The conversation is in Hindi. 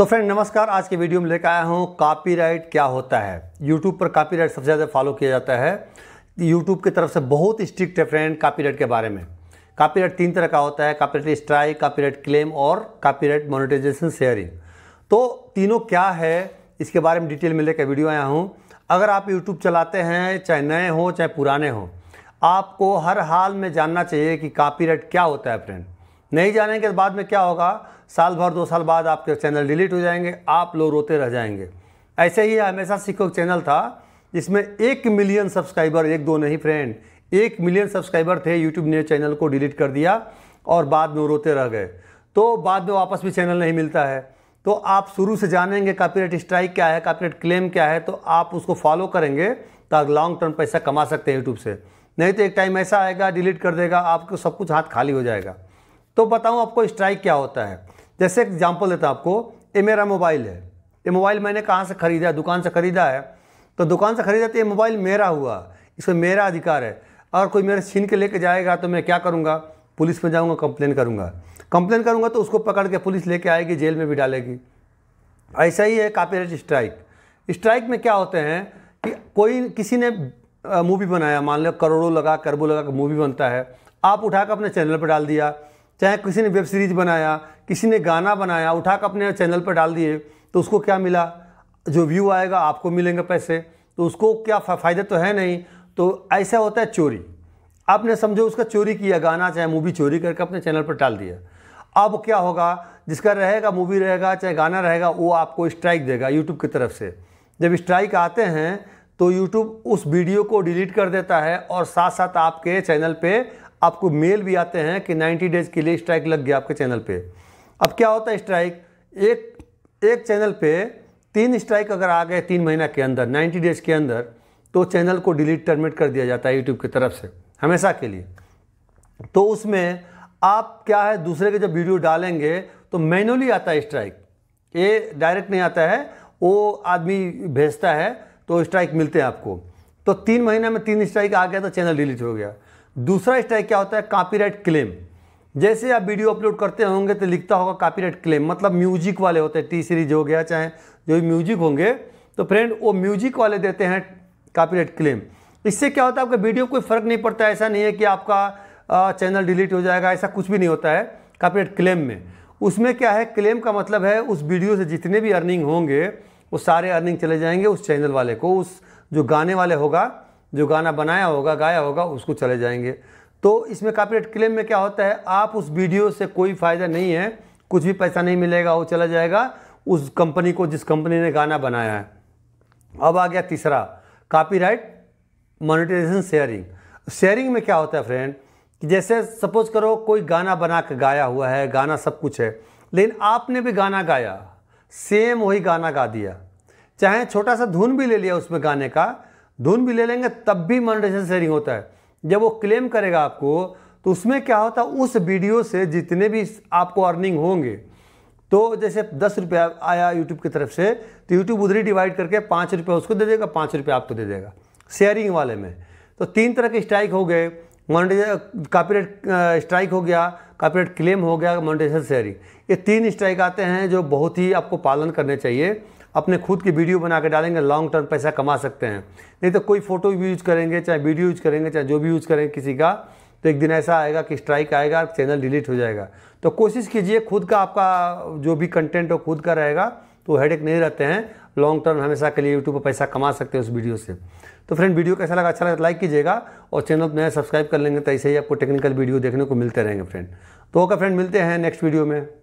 तो फ्रेंड नमस्कार आज के वीडियो में लेकर आया हूँ कॉपीराइट क्या होता है यूट्यूब पर कॉपीराइट सबसे ज़्यादा फॉलो किया जाता है यूट्यूब की तरफ से बहुत स्ट्रिक्ट है फ्रेंड कॉपीराइट के बारे में कॉपीराइट तीन तरह का होता है कॉपीराइट स्ट्राइक कॉपीराइट क्लेम और कॉपीराइट मोनिटाइजेशन शेयरिंग तो तीनों क्या है इसके बारे में डिटेल में लेकर वीडियो आया हूँ अगर आप यूट्यूब चलाते हैं चाहे नए हों चाहे पुराने हों आपको हर हाल में जानना चाहिए कि कॉपीराइट क्या होता है फ्रेंड नहीं जानेंगे तो बाद में क्या होगा साल भर दो साल बाद आपके चैनल डिलीट हो जाएंगे आप लोग रोते रह जाएंगे ऐसे ही हमेशा सीखो चैनल था जिसमें एक मिलियन सब्सक्राइबर एक दो नहीं फ्रेंड एक मिलियन सब्सक्राइबर थे यूट्यूब ने चैनल को डिलीट कर दिया और बाद में रोते रह गए तो बाद में वापस भी चैनल नहीं मिलता है तो आप शुरू से जानेंगे कॉपीराइट स्ट्राइक क्या है कॉपीराइट क्लेम क्या है तो आप उसको फॉलो करेंगे ताकि लॉन्ग टर्म पैसा कमा सकते हैं यूट्यूब से नहीं तो एक टाइम ऐसा आएगा डिलीट कर देगा आपको सब कुछ हाथ खाली हो जाएगा तो बताऊँ आपको स्ट्राइक क्या होता है जैसे एग्जाम्पल देता आपको ये मेरा मोबाइल है ये मोबाइल मैंने कहाँ से ख़रीदा है दुकान से ख़रीदा है तो दुकान से ख़रीदा तो ये मोबाइल मेरा हुआ इसमें मेरा अधिकार है और कोई मेरे छीन के लेके जाएगा तो मैं क्या करूँगा पुलिस में जाऊँगा कंप्लेन करूँगा कंप्लेन करूँगा तो उसको पकड़ के पुलिस लेके आएगी जेल में भी डालेगी ऐसा ही है रेट स्ट्राइक स्ट्राइक में क्या होते हैं कि कोई किसी ने मूवी बनाया मान लो करोड़ों लगा करबों लगा कर मूवी बनता है आप उठाकर अपने चैनल पर डाल दिया चाहे किसी ने वेब सीरीज बनाया किसी ने गाना बनाया उठा कर अपने चैनल पर डाल दिए तो उसको क्या मिला जो व्यू आएगा आपको मिलेंगे पैसे तो उसको क्या फ़ायदे तो है नहीं तो ऐसा होता है चोरी आपने समझो उसका चोरी किया गाना चाहे मूवी चोरी करके अपने चैनल पर डाल दिया अब क्या होगा जिसका रहेगा मूवी रहेगा चाहे गाना रहेगा वो आपको स्ट्राइक देगा यूट्यूब की तरफ से जब स्ट्राइक आते हैं तो यूट्यूब उस वीडियो को डिलीट कर देता है और साथ साथ आपके चैनल पे आपको मेल भी आते हैं कि 90 डेज के लिए स्ट्राइक लग गया आपके चैनल पे अब क्या होता है स्ट्राइक एक एक चैनल पे तीन स्ट्राइक अगर आ गए तीन महीना के अंदर 90 डेज के अंदर तो चैनल को डिलीट टर्मिनेट कर दिया जाता है यूट्यूब की तरफ से हमेशा के लिए तो उसमें आप क्या है दूसरे के जब वीडियो डालेंगे तो मैनुअली आता है स्ट्राइक ये डायरेक्ट नहीं आता है वो आदमी भेजता है तो स्ट्राइक मिलते हैं आपको तो तीन महीने में तीन स्ट्राइक आ गया तो चैनल डिलीट हो गया दूसरा स्ट्राइक क्या होता है कॉपीराइट क्लेम जैसे आप वीडियो अपलोड करते होंगे तो लिखता होगा कॉपीराइट क्लेम मतलब म्यूजिक वाले होते हैं टी सीरीज हो गया चाहे जो भी म्यूजिक होंगे तो फ्रेंड वो म्यूजिक वाले देते हैं कॉपीराइट क्लेम इससे क्या होता है आपका वीडियो कोई फ़र्क नहीं पड़ता ऐसा नहीं है कि आपका चैनल डिलीट हो जाएगा ऐसा कुछ भी नहीं होता है कॉपीराइट क्लेम में उसमें क्या है क्लेम का मतलब है उस वीडियो से जितने भी अर्निंग होंगे वो सारे अर्निंग चले जाएंगे उस चैनल वाले को उस जो गाने वाले होगा जो गाना बनाया होगा गाया होगा उसको चले जाएंगे तो इसमें कापीराइट क्लेम में क्या होता है आप उस वीडियो से कोई फ़ायदा नहीं है कुछ भी पैसा नहीं मिलेगा वो चला जाएगा उस कंपनी को जिस कंपनी ने गाना बनाया है अब आ गया तीसरा राइट मोनिटाइजेशन शेयरिंग शेयरिंग में क्या होता है फ्रेंड कि जैसे सपोज करो कोई गाना बना के गाया हुआ है गाना सब कुछ है लेकिन आपने भी गाना गाया सेम वही गाना गा दिया चाहे छोटा सा धुन भी ले लिया उसमें गाने का धुन भी ले लेंगे तब भी मोनिटाइजेशन शेयरिंग होता है जब वो क्लेम करेगा आपको तो उसमें क्या होता है उस वीडियो से जितने भी आपको अर्निंग होंगे तो जैसे दस रुपया आया यूट्यूब की तरफ से तो यूट्यूब उधरी डिवाइड करके पाँच रुपया उसको दे देगा पाँच रुपया आपको दे देगा शेयरिंग वाले में तो तीन तरह के स्ट्राइक हो गए मोनेटाइज कॉपीराइट स्ट्राइक हो गया कॉपीराइट क्लेम हो गया मोनिटाइजेशन शेयरिंग ये तीन स्ट्राइक आते हैं जो बहुत ही आपको पालन करने चाहिए अपने खुद की वीडियो बना के डालेंगे लॉन्ग टर्म पैसा कमा सकते हैं नहीं तो कोई फ़ोटो भी यूज़ करेंगे चाहे वीडियो यूज़ करेंगे चाहे जो भी यूज़ करेंगे किसी का तो एक दिन ऐसा आएगा कि स्ट्राइक आएगा चैनल डिलीट हो जाएगा तो कोशिश कीजिए खुद का आपका जो भी कंटेंट हो खुद का रहेगा तो हेडेक नहीं रहते हैं लॉन्ग टर्म हमेशा के लिए यूट्यूब पर पैसा कमा सकते हैं उस वीडियो से तो फ्रेंड वीडियो कैसा लगा अच्छा लगा लाइक तो कीजिएगा और चैनल पर नया सब्सक्राइब कर लेंगे तो ऐसे ही आपको टेक्निकल वीडियो देखने को मिलते रहेंगे फ्रेंड तो ओके फ्रेंड मिलते हैं नेक्स्ट वीडियो में